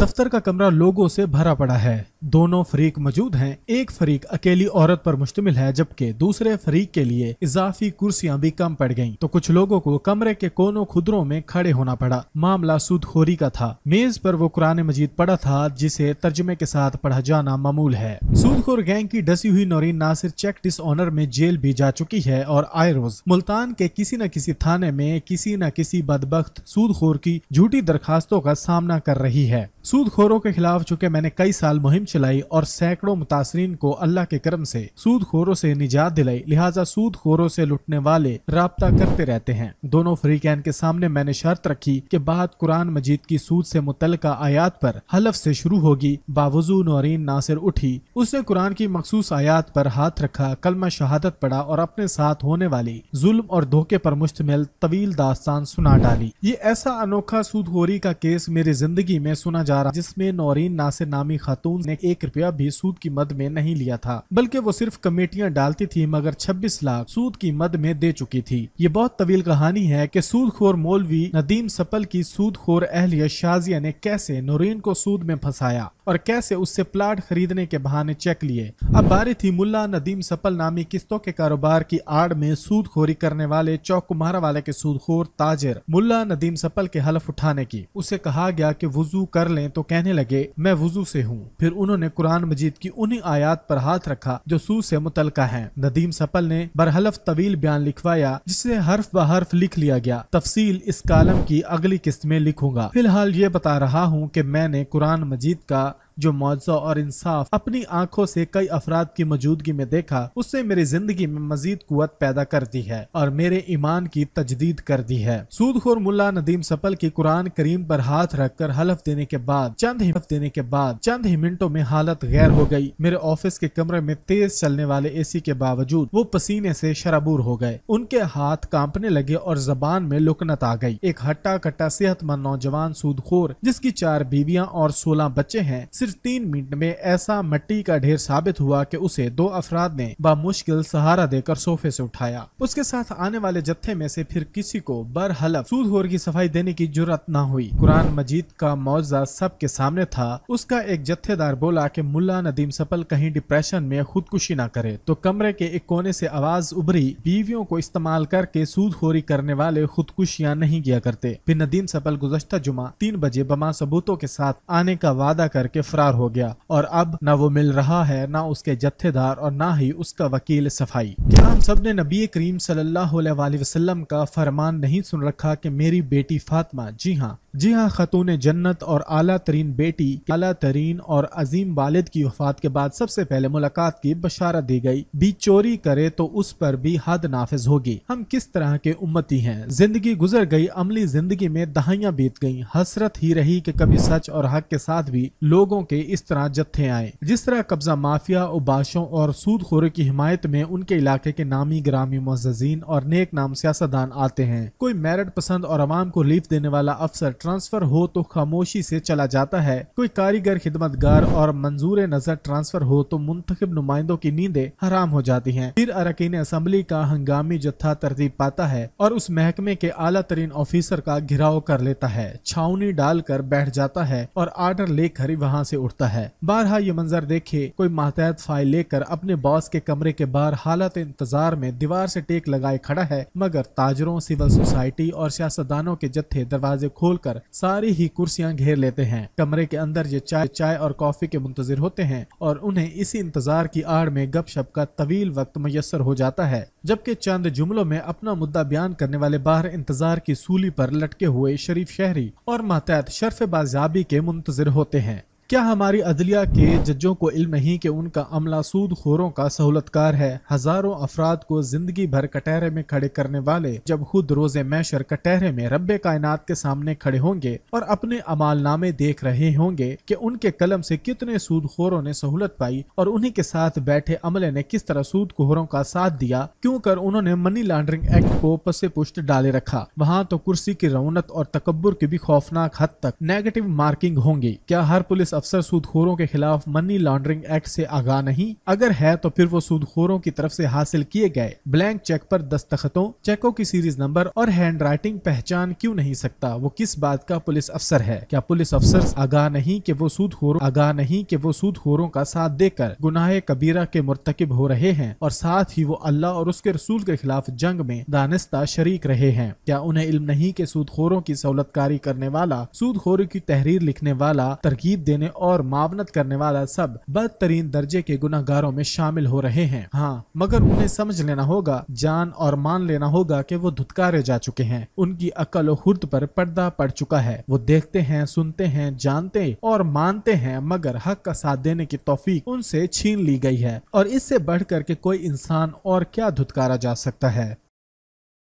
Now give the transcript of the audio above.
दफ्तर का कमरा लोगों से भरा पड़ा है दोनों फरीक मौजूद हैं एक फरीक अकेली औरत पर मुश्तमिल है जबकि दूसरे फरीक के लिए इजाफी कुर्सियां भी कम पड़ गईं तो कुछ लोगों को कमरे के कोनों खुदरों में खड़े होना पड़ा मामला सूदखोरी का था मेज पर वो कुरान मजीद पड़ा था जिसे तर्जमे के साथ पढ़ा जाना मामूल है सूदखोर गैंग की डसी हुई Naureen Nasir cheque dishonour में जेल भी जा चुकी है और आए रोज मुल्तान के किसी न किसी थाने में किसी न किसी बदबख्त सूदखोर की झूठी दरखास्तों का सामना कर रही है सूदखोरों के खिलाफ चूंकि मैंने कई साल मुहिम चलाई और सैकड़ों मुतासरीन को अल्लाह के करम से सूदखोरों से निजात दिलाई लिहाजा सूदखोरों से लुटने वाले रबता करते रहते हैं दोनों फरीकैन के सामने मैंने शर्त रखी कि बाद कुरान मजीद की सूद से मुतल आयात पर हलफ से शुरू होगी बावजू नौरीन नासिर उठी उसने कुरान की मखसूस आयात पर हाथ रखा कलमा शहादत पड़ा और अपने साथ होने वाली जुल्म और धोखे पर मुश्तमिल तवील दास्तान सुना डाली ये ऐसा अनोखा सूदखोरी का केस मेरी जिंदगी में सुना जा रहा जिसमें नौरीन नासिर नामी खातून ने एक रुपया भी सूद की मद में नहीं लिया था बल्कि वो सिर्फ कमेटियाँ डालती थी मगर छब्बीस लाख सूद की मद में दे चुकी थी ये बहुत तवील कहानी है की सूद खोर मौलवी नदीम सपल की खोर अहलिया शाजिया ने कैसे नौरीन को सूद में फंसाया और कैसे उससे प्लाट खरीदने के बहाने चेक लिए अब बारी थी मुल्ला नदीम सपल नामी किस्तों के कारोबार की आड़ में सूद खोरी करने वाले चौक कुम्हारा वाले के सूदखोर ताजिर मुल्ला नदीम सपल के हलफ उठाने की उसे कहा गया कि वजू कर ले निकले तो कहने लगे मैं वजू से हूँ फिर उन्होंने कुरान मजीद की उन्हीं आयात पर हाथ रखा जो सू से मुतलका है नदीम सपल ने बरहलफ तवील बयान लिखवाया जिसे हर्फ ब हर्फ लिख लिया गया तफसील इस कालम की अगली किस्त में लिखूंगा फिलहाल ये बता रहा हूँ की मैंने कुरान मजीद का जो मुआवजा और इंसाफ अपनी आंखों से कई अफराद की मौजूदगी में देखा उसने मेरी जिंदगी में मजीद कुत पैदा कर दी है और मेरे ईमान की तजदीद कर दी है सूदखोर मुला नदीम सपल की कुरान करीम पर हाथ रखकर हलफ देने के बाद चंद ही देने के बाद चंद ही मिनटों में हालत गैर हो गई मेरे ऑफिस के कमरे में तेज चलने वाले एसी के बावजूद वो पसीने से शराबूर हो गए उनके हाथ कांपने लगे और जबान में लुकनत आ गई एक हट्टा कट्टा सेहतमंद नौजवान सूदखोर जिसकी चार बीवियां और सोलह बच्चे हैं सिर्फ महज तीन मिनट में ऐसा मट्टी का ढेर साबित हुआ कि उसे दो अफराद ने बामुश्किल सहारा देकर सोफे से उठाया उसके साथ आने वाले जत्थे में से फिर किसी को सूद सूदखोर की सफाई देने की जरूरत न हुई कुरान मजीद का मुआवजा सबके सामने था उसका एक जत्थेदार बोला कि मुल्ला नदीम सपल कहीं डिप्रेशन में खुदकुशी न करे तो कमरे के एक कोने से आवाज उभरी बीवियों को इस्तेमाल करके सूदखोरी करने वाले खुदकुशियाँ नहीं किया करते फिर नदीम सपल गुजशत जुमा तीन बजे बमा सबूतों के साथ आने का वादा करके फरार हो गया और अब न वो मिल रहा है न उसके जत्थेदार और न ही उसका वकील सफाई क्या हम सब ने नबी करीम सल्लाम का फरमान नहीं सुन रखा की मेरी बेटी फातमा जी हाँ जी हाँ खतून जन्नत और अला तरीन बेटी अला तरीन और अजीम वालिद की वफात के बाद सबसे पहले मुलाकात की बशारत दी गई भी चोरी करे तो उस पर भी हद नाफिज होगी हम किस तरह के उम्मती हैं जिंदगी गुजर गई अमली जिंदगी में दहाइया बीत गईं हसरत ही रही कि कभी सच और हक के साथ भी लोगों लोगों के इस तरह जत्थे आए जिस तरह कब्जा माफिया उबाशों और सूदखोरों की हिमायत में उनके इलाके के नामी ग्रामी मुजीन और नेक नाम सियासतदान आते हैं कोई मेरिट पसंद और आवाम को लीफ देने वाला अफसर ट्रांसफर हो तो खामोशी से चला जाता है कोई कारीगर खिदमतगार और मंजूर नजर ट्रांसफर हो तो मुंतब नुमाइंदों की नींदे हराम हो जाती है फिर अरकिन असम्बली का हंगामी जत्था तरतीब पाता है और उस महकमे के आला तरीन ऑफिसर का घिराव कर लेता है छावनी डालकर बैठ जाता है और आर्डर लेकर ही वहाँ से उठता है बारहा ये मंजर देखे कोई मातहत फाइल लेकर अपने बॉस के कमरे के बाहर हालत इंतजार में दीवार से टेक लगाए खड़ा है मगर ताजरों सिविल सोसाइटी और सियासतदानों के जत्थे दरवाजे कर सारी ही कुर्सियाँ घेर लेते हैं कमरे के अंदर ये चाय चाय और कॉफी के मुंतजर होते हैं और उन्हें इसी इंतजार की आड़ में गपशप का तवील वक्त मैसर हो जाता है जबकि चंद जुमलों में अपना मुद्दा बयान करने वाले बाहर इंतजार की सूली पर लटके हुए शरीफ शहरी और मातहत शर्फ बाजाबी के मुंतजर होते हैं क्या हमारी अदलिया के जजों को इल्म नहीं कि उनका अमला सूद खोरों का सहूलतकार है हजारों अफराद को जिंदगी भर कटहरे में खड़े करने वाले जब खुद रोजे मैशर कटहरे में रब्बे कायनात के सामने खड़े होंगे और अपने अमाल नामे देख रहे होंगे कि उनके कलम से कितने सूद खोरों ने सहूलत पाई और उन्हीं के साथ बैठे अमले ने किस तरह सूद खोरों का साथ दिया क्यों कर उन्होंने मनी लॉन्ड्रिंग एक्ट को पसे पुष्ट डाले रखा वहाँ तो कुर्सी की रौनत और तकबर की भी खौफनाक हद तक नेगेटिव मार्किंग होंगी क्या हर पुलिस अफसर सूदखोरों के खिलाफ मनी लॉन्ड्रिंग एक्ट से आगाह नहीं अगर है तो फिर वो सूदखोरों की तरफ से हासिल किए गए ब्लैंक चेक पर दस्तखतों चेकों की सीरीज नंबर और हैंड राइटिंग पहचान क्यों नहीं सकता वो किस बात का पुलिस अफसर है क्या पुलिस अफसर आगाह नहीं की वो सूद आगाह नहीं की वो सूद का साथ देकर गुनाह कबीरा के मुरतकब हो रहे हैं और साथ ही वो अल्लाह और उसके रसूल के खिलाफ जंग में दानिस्ता शरीक रहे हैं क्या उन्हें इल्म नहीं के सूदखोरों की सहूलतकारी करने वाला सूदखोरों की तहरीर लिखने वाला तरकीब देने और मावनत करने वाला सब बदतरीन दर्जे के गुनागारों में शामिल हो रहे हैं हाँ मगर उन्हें समझ लेना होगा जान और मान लेना होगा कि वो धुतकारे जा चुके हैं उनकी अकल और हुर्द पर पर्दा पड़ चुका है वो देखते हैं सुनते हैं जानते और मानते हैं मगर हक का साथ देने की तोफीक उनसे छीन ली गई है और इससे बढ़ करके कोई इंसान और क्या धुतकारा जा सकता है